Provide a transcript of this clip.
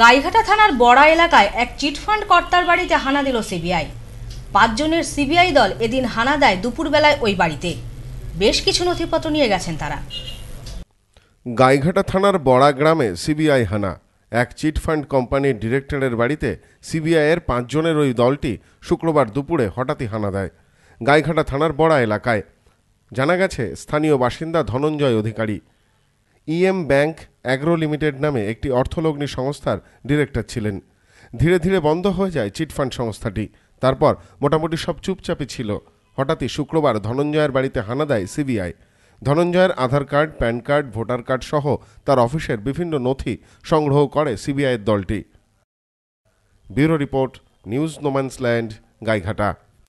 গাইঘাটা থানার বড়া এলাকায় এক চিটফান্ড কর্তার বাড়িতে হানা দিল সিবিআই পাঁচজনের সিবিআই দল এদিন হানা দেয় দুপুরবেলায় ওই বাড়িতে বেশ কিছু নথিপত্র নিয়ে গেছেন তারা গাইঘাটা থানার বড়া গ্রামে সিবিআই হানা এক চিটফান্ড কোম্পানির ডিরেক্টরের বাড়িতে সিবিআইয়ের পাঁচজনের ওই দলটি শুক্রবার দুপুরে হঠাৎই হানা দেয় গাইঘাটা থানার বড়া এলাকায় জানা গেছে স্থানীয় বাসিন্দা Dhananjay Adhikari EM bank agro limited নামে একটি অর্থলগ্নি সংস্থার ডিরেক্টর ছিলেন ধীরে ধীরে বন্ধ হয়ে যায় চিটফান্ড সংস্থাটি তারপর মোটামুটি সব চুপচাপে ছিল হঠাৎই শুক্রবার ধনঞ্জয়ের বাড়িতে হানা দেয় সিবিআই ধনঞ্জয়ের Aadhaar card PAN card voter card সহ তার অফিসের বিভিন্ন নথি সংগ্রহ করে সিবিআইয়ের দলটি bureau report news no man's land Gaighata